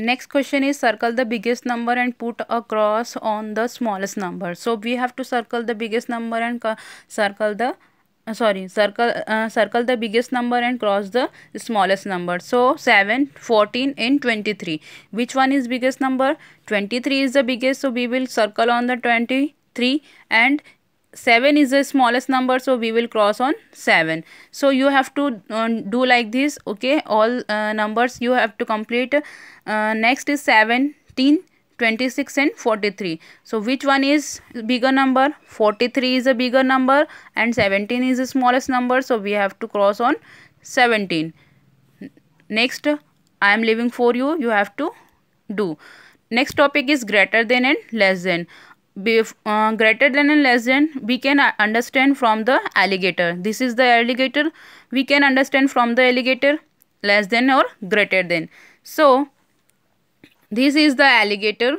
next question is circle the biggest number and put a cross on the smallest number so we have to circle the biggest number and circle the uh, sorry circle uh, circle the biggest number and cross the smallest number so 7 14 and 23 which one is biggest number 23 is the biggest so we will circle on the 23 and 7 is the smallest number so we will cross on 7 so you have to uh, do like this okay all uh, numbers you have to complete uh, next is 17 26 and 43 so which one is bigger number 43 is a bigger number and 17 is the smallest number so we have to cross on 17 next i am leaving for you you have to do next topic is greater than and less than uh, greater than and less than we can uh, understand from the alligator this is the alligator we can understand from the alligator less than or greater than so this is the alligator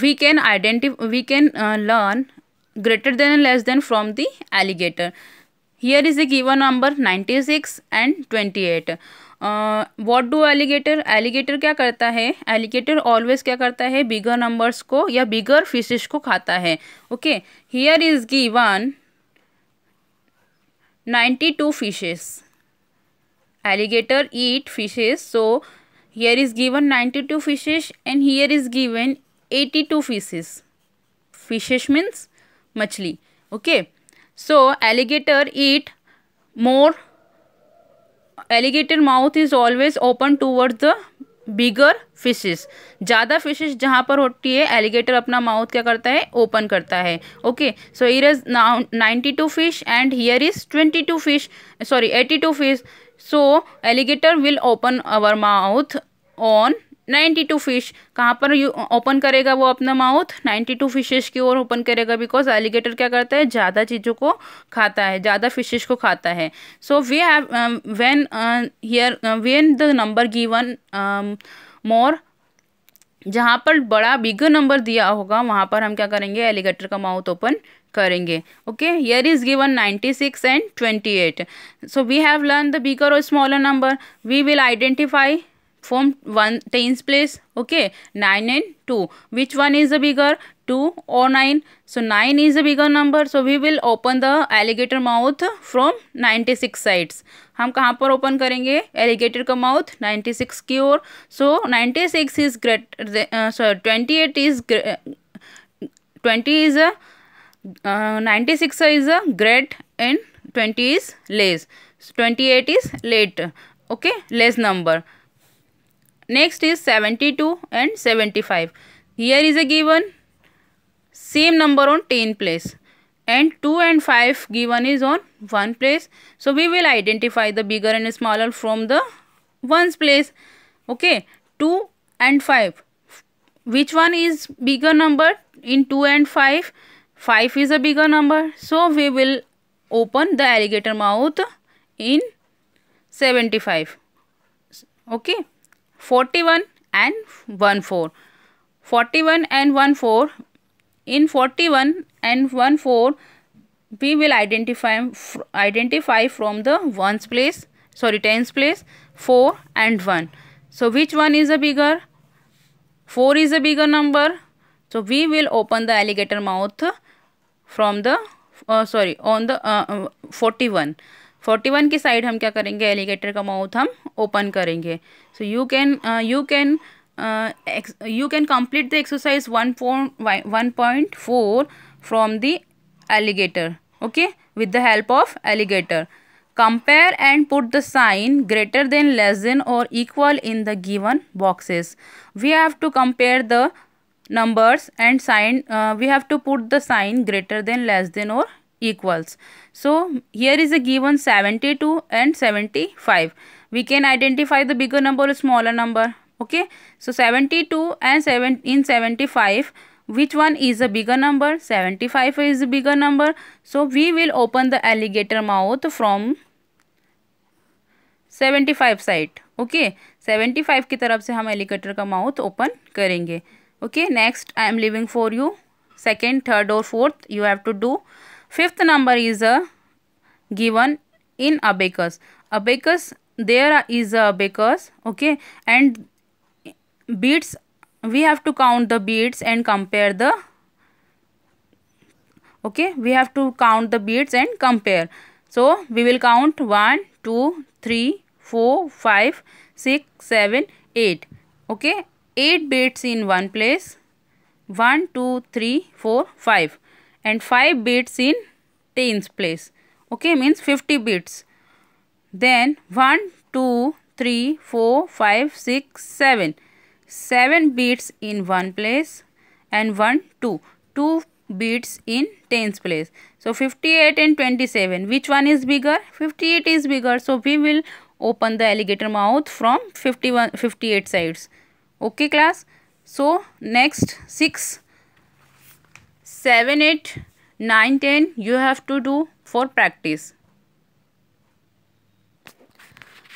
we can identify we can uh, learn greater than and less than from the alligator here is a given number 96 and 28 what do alligator alligator क्या करता है alligator always क्या करता है बिगर numbers को या बिगर fishes को खाता है okay here is given ninety two fishes alligator eat fishes so here is given ninety two fishes and here is given eighty two fishes fishes means मछली okay so alligator eat more alligator mouth is always open toward the bigger fishes ज़्यादा fishes जहाँ पर होती है alligator अपना mouth क्या करता है ओपन करता है okay so here is ninety two fish and here is twenty two fish sorry eighty two fish so alligator will open our mouth on ninety two fish कहाँ पर ओपन करेगा वो अपना माउथ नाइन्टी टू फिशेज की ओर open करेगा because alligator क्या करता है ज़्यादा चीज़ों को खाता है ज़्यादा फिशेज को खाता है so we have when here when the number given more जहाँ पर बड़ा बिगर नंबर दिया होगा वहाँ पर हम क्या करेंगे एलिगेटर का माउथ ओपन करेंगे okay here is given ninety six and twenty eight so we have learn the bigger और smaller number we will identify form one tens place okay nine and two which one is a bigger two और nine so nine is a bigger number so we will open the alligator mouth from ninety six sides हम कहाँ पर open करेंगे alligator का mouth ninety six की ओर so ninety six is great sorry twenty eight is twenty is a ninety six is a great and twenty is less twenty eight is late okay less number Next is 72 and 75. Here is a given same number on 10 place and 2 and 5 given is on 1 place. So we will identify the bigger and smaller from the 1's place. Okay. 2 and 5. Which one is bigger number in 2 and 5? 5 is a bigger number. So we will open the alligator mouth in 75. Okay. 41 and 1 4. 41 and 1 4. In 41 and 1 4, we will identify, identify from the 1's place, sorry 10's place, 4 and 1. So which one is a bigger? 4 is a bigger number. So we will open the alligator mouth from the, uh, sorry, on the uh, uh 41. Forty one की side हम क्या करेंगे alligator का mouth हम open करेंगे so you can you can you can complete the exercise one one point four from the alligator okay with the help of alligator compare and put the sign greater than less than और equal in the given boxes we have to compare the numbers and sign we have to put the sign greater than less than और equals So here is a given 72 and 75. We can identify the bigger number or smaller number. Okay. So 72 and 7 in 75 which one is a bigger number 75 is a bigger number so we will open the alligator mouth from 75 side okay seventy five की तरफ से हम alligator का mouth open करेंगे okay next I am leaving for you second third और fourth you have to do Fifth number is a uh, given in abacus. Abacus there is a abacus okay and beads we have to count the beads and compare the okay we have to count the beads and compare so we will count 1 2 3 4 5 6 7 8 okay 8 beads in one place 1 2 3 4 5 and 5 beats in tens place okay means 50 beats then 1 2 3 4 5 6 7 7 beats in one place and 1 2 2 beats in tens place so 58 and 27 which one is bigger 58 is bigger so we will open the alligator mouth from 51 58 sides okay class so next 6 seven eight nine ten you have to do for practice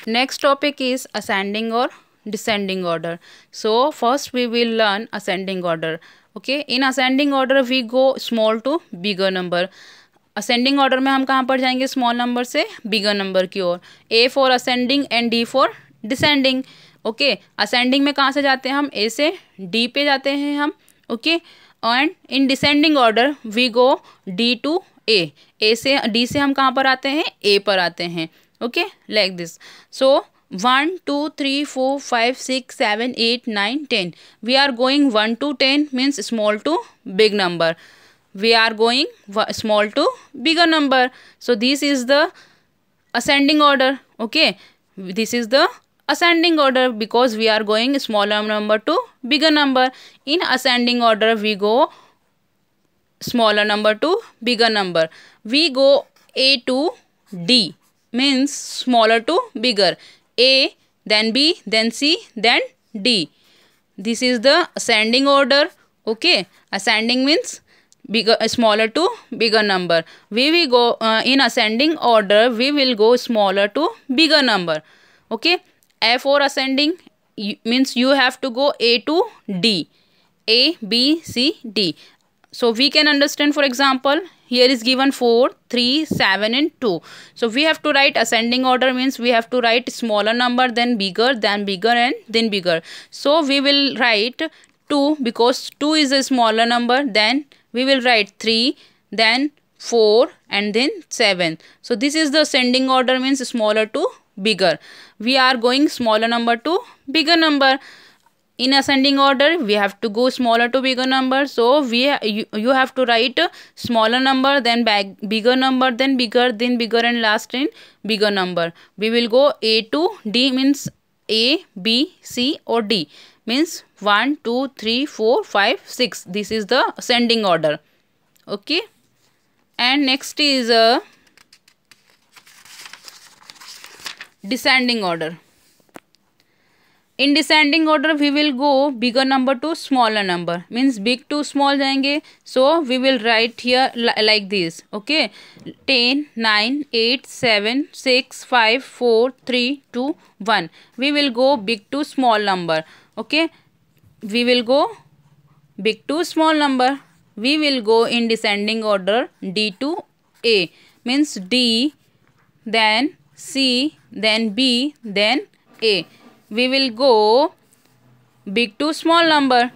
next topic is ascending और descending order so first we will learn ascending order okay in ascending order we go small to bigger number ascending order में हम कहाँ पर जाएंगे small number से bigger number की ओर A for ascending and D for descending okay ascending में कहाँ से जाते हैं हम ए से डी पे जाते हैं हम okay okay? And in descending order we go D to A A से डी से हम कहाँ पर आते हैं ए पर आते हैं okay like this so one two three four five six seven eight nine ten we are going one to ten means small to big number we are going small to bigger number so this is the ascending order okay this is the ascending order because we are going smaller number to bigger number in ascending order we go smaller number to bigger number we go a to d means smaller to bigger a then b then c then d this is the ascending order okay ascending means bigger uh, smaller to bigger number we will go uh, in ascending order we will go smaller to bigger number okay F4 ascending means you have to go A to D. A, B, C, D. So we can understand for example here is given 4, 3, 7 and 2. So we have to write ascending order means we have to write smaller number then bigger then bigger and then bigger. So we will write 2 because 2 is a smaller number then we will write 3 then 4 and then 7. So this is the ascending order means smaller to bigger we are going smaller number to bigger number in ascending order we have to go smaller to bigger number so we you, you have to write smaller number then back, bigger number then bigger then bigger and last in bigger number we will go a to d means a b c or d means 1 2 3 4 5 6 this is the ascending order okay and next is a uh, descending order. In descending order we will go bigger number to smaller number means big to small jayenge so we will write here like this okay 10 9 8 7 6 5 4 3 2 1 we will go big to small number okay we will go big to small number we will go in descending order D to A means D then C, then B, then A. We will go big to small number.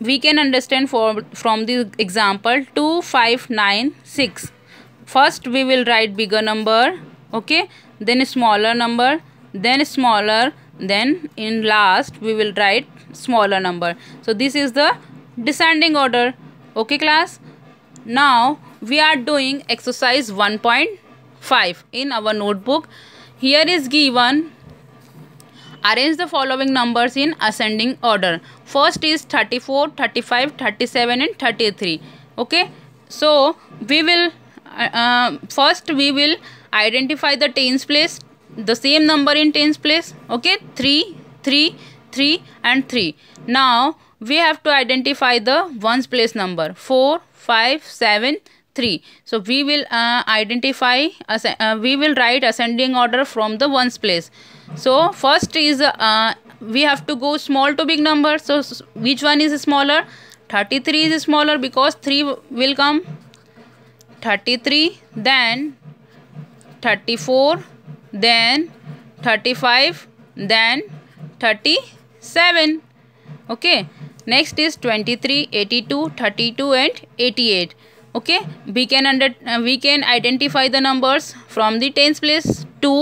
We can understand for, from the example 2, 5, 9, 6. First we will write bigger number, okay, then smaller number, then smaller, then in last we will write smaller number. So this is the descending order, okay class. Now we are doing exercise 1.2 5 in our notebook here is given arrange the following numbers in ascending order first is 34 35 37 and 33 okay so we will uh, uh, first we will identify the tens place the same number in tens place okay 3 3 3 and 3 now we have to identify the ones place number 4 5 7 3 so we will uh, identify uh, we will write ascending order from the ones place so first is uh, we have to go small to big number so which one is smaller 33 is smaller because 3 will come 33 then 34 then 35 then 37 okay next is 23 82 32 and 88 okay we can under uh, we can identify the numbers from the tens place 2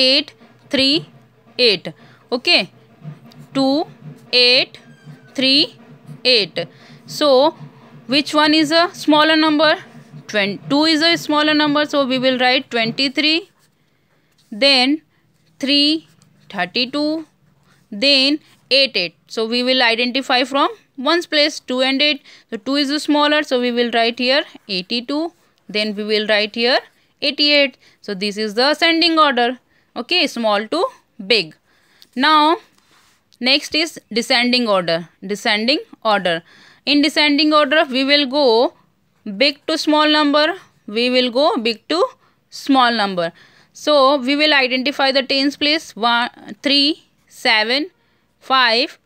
8 3 8 okay 2 8 3 8 so which one is a smaller number 2 is a smaller number so we will write 23 then 3 32 then 8 8 so we will identify from ones place 2 and 8 so 2 is smaller so we will write here 82 then we will write here 88 so this is the ascending order okay small to big now next is descending order descending order in descending order we will go big to small number we will go big to small number so we will identify the tens place 1 3 7 5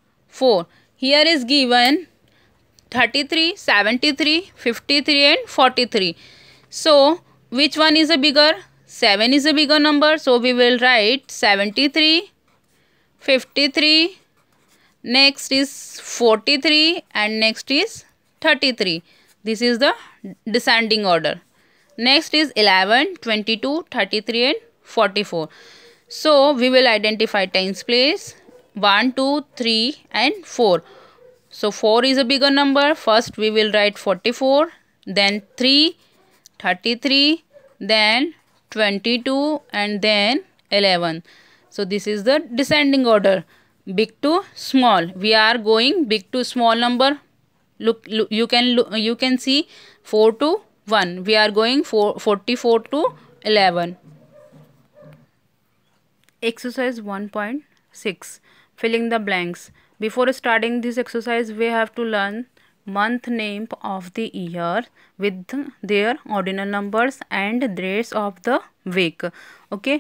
4 here is given 33 73 53 and 43 so which one is a bigger 7 is a bigger number so we will write 73 53 next is 43 and next is 33 this is the descending order next is 11 22 33 and 44 so we will identify tens place 1, 2, 3 and 4. So 4 is a bigger number. First we will write 44, then 3, 33, then 22 and then 11. So this is the descending order. Big to small. We are going big to small number. Look, look you can look, you can see 4 to 1. We are going 4, 44 to 11. Exercise 1.6 filling the blanks before starting this exercise we have to learn month name of the year with their ordinal numbers and days of the week okay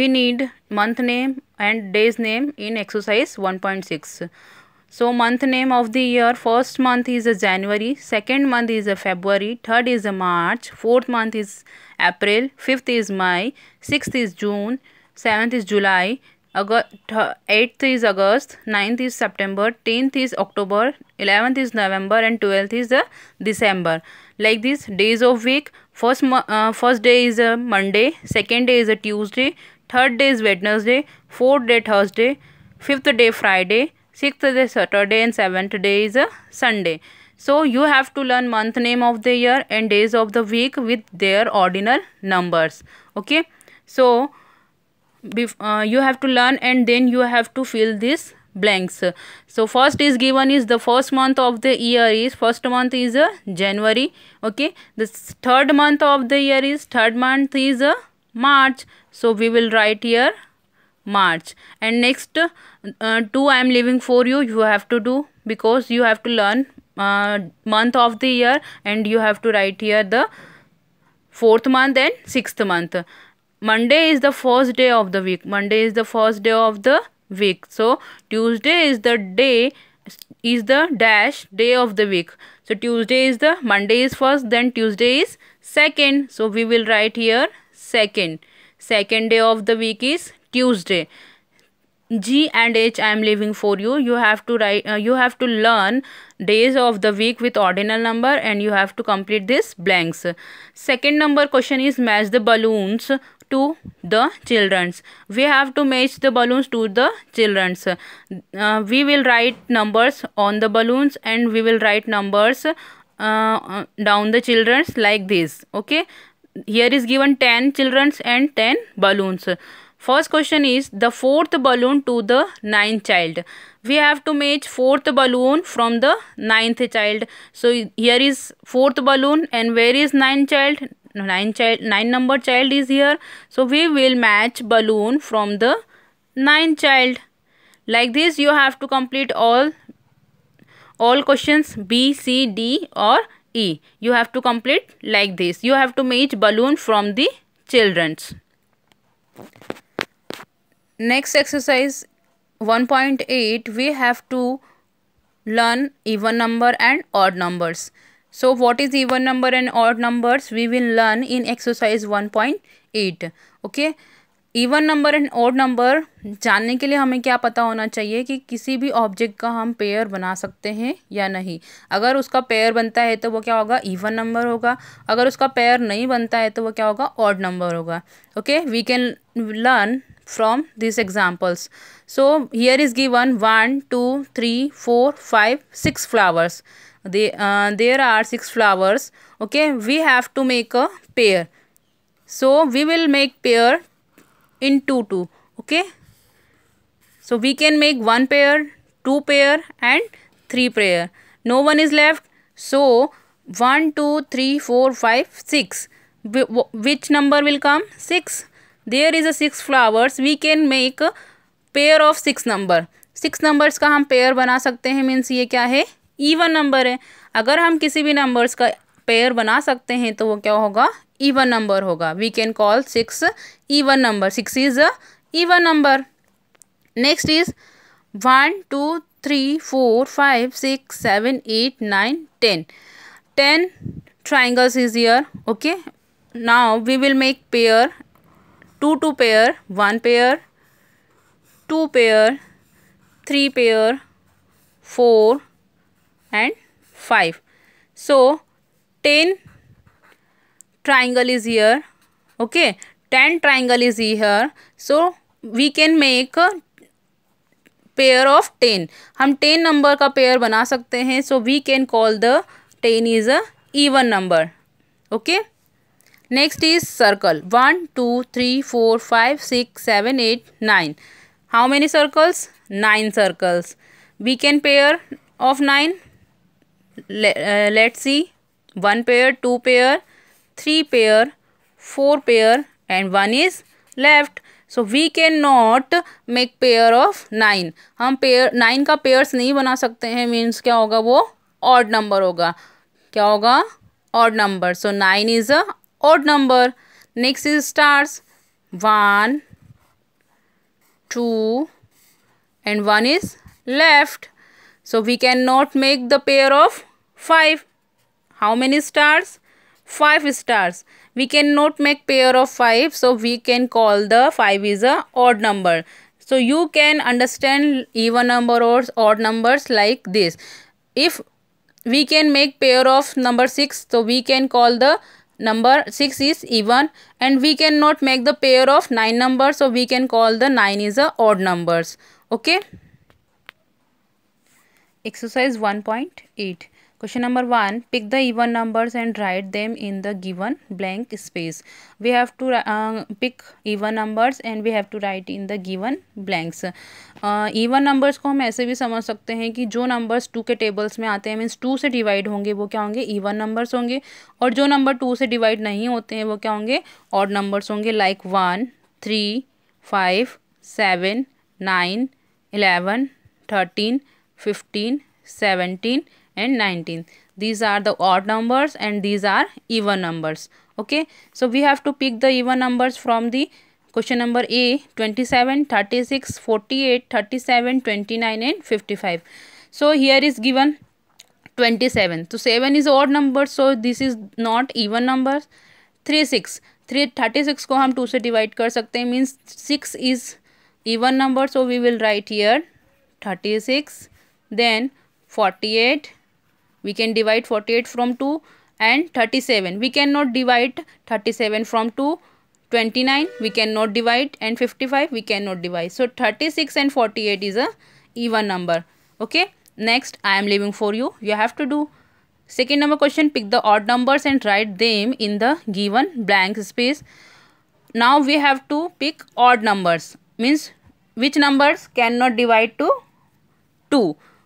we need month name and days name in exercise 1.6 so month name of the year first month is january second month is february third is march fourth month is april fifth is may sixth is june seventh is july 8th is August, 9th is September, 10th is October, 11th is November and 12th is the uh, December. Like this days of week, first, uh, first day is a uh, Monday, second day is a uh, Tuesday, third day is Wednesday, fourth day Thursday, fifth day Friday, sixth day Saturday and seventh day is a Sunday. So you have to learn month name of the year and days of the week with their ordinal numbers. Okay. So uh, you have to learn and then you have to fill these blanks so first is given is the first month of the year is first month is uh, january okay the third month of the year is third month is uh, march so we will write here march and next uh, two i am leaving for you you have to do because you have to learn uh, month of the year and you have to write here the fourth month and sixth month Monday is the first day of the week. Monday is the first day of the week. So Tuesday is the day is the dash day of the week. So Tuesday is the Monday is first then Tuesday is second. So we will write here second. Second day of the week is Tuesday. G and H I am leaving for you. You have to write uh, you have to learn days of the week with ordinal number and you have to complete this blanks. Second number question is match the balloons to the childrens. We have to match the balloons to the childrens. Uh, we will write numbers on the balloons and we will write numbers uh, uh, down the childrens like this. Okay. Here is given 10 childrens and 10 balloons. First question is the fourth balloon to the ninth child. We have to match fourth balloon from the ninth child. So here is fourth balloon and where is ninth child? nine child nine number child is here so we will match balloon from the nine child like this you have to complete all all questions b c d or e you have to complete like this you have to match balloon from the children's next exercise 1.8 we have to learn even number and odd numbers so what is even number and odd number we will learn in exercise one point eight okay even number and odd number जानने के लिए हमें क्या पता होना चाहिए कि किसी भी ऑब्जेक्ट का हम पेयर बना सकते हैं या नहीं अगर उसका पेयर बनता है तो वो क्या होगा इवन नंबर होगा अगर उसका पेयर नहीं बनता है तो वो क्या होगा ऑड नंबर होगा okay we can learn from this examples so here is given one two three four five six flowers there are six flowers okay we have to make a pair so we will make pair in two two okay so we can make one pair two pair and three pair no one is left so one two three four five six which number will come six there is a six flowers we can make pair of six number six numbers का हम pair बना सकते हैं means ये क्या है even number है अगर हम किसी भी नंबर्स का पेयर बना सकते हैं तो वो क्या होगा ईवन नंबर होगा we can call six even number six is a even number next is one two three four five six seven eight nine ten ten triangles is here okay now we will make pair two two pair one pair two pair three pair four and 5 so 10 triangle is here okay 10 triangle is here so we can make a pair of 10 हम 10 number का pair बना सकते हैं so we can call the 10 इज अ even number okay next is circle 1 2 3 4 5 6 7 8 9 how many circles 9 circles we can pair of 9 let see one pair two pair three pair four pair and one is left so we can not make pair of nine हम pair nine का pairs नहीं बना सकते हैं means क्या होगा वो odd number होगा क्या होगा odd number so nine is a odd number next is stars one two and one is left So we cannot make the pair of 5. How many stars? 5 stars. We cannot make pair of 5. So we can call the 5 is a odd number. So you can understand even number or odd numbers like this. If we can make pair of number 6. So we can call the number 6 is even and we cannot make the pair of 9 numbers. So we can call the 9 is a odd numbers. Okay. Exercise one point eight question number one pick the even numbers and write them in the given blank space we have to pick even numbers and we have to write in the given blanks even numbers को हम ऐसे भी समझ सकते हैं कि जो numbers to के टेबल्स में आते हैं मीन्स टू से डिवाइड होंगे वो क्या होंगे इवन नंबर्स होंगे और जो नंबर टू से डिवाइड नहीं होते हैं वो क्या होंगे और नंबर्स होंगे like one three five seven nine eleven thirteen 15, 17 and 19. These are the odd numbers and these are even numbers. Okay. So, we have to pick the even numbers from the question number A 27, 36, 48, 37, 29 and 55. So, here is given 27. So, 7 is odd number. So, this is not even number. 3, 6. Three thirty six को हम two से divide कर सकते हैं means six is even number so we will write here thirty then 48 we can divide 48 from 2 and 37 we cannot divide 37 from 2 29 we cannot divide and 55 we cannot divide so 36 and 48 is a even number okay next i am leaving for you you have to do second number question pick the odd numbers and write them in the given blank space now we have to pick odd numbers means which numbers cannot divide to 2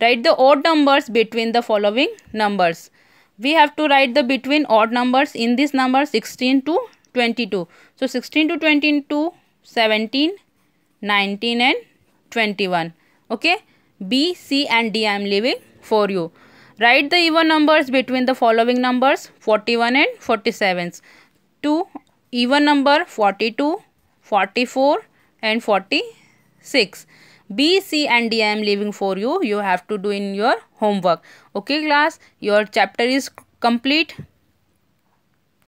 Write the odd numbers between the following numbers. We have to write the between odd numbers in this number 16 to 22. So 16 to 22, 17, 19 and 21. Okay. B, C and D I am leaving for you. Write the even numbers between the following numbers 41 and 47. 2 even number 42, 44 and 46. B, C and D I am leaving for you. You have to do in your homework. Okay class, your chapter is complete.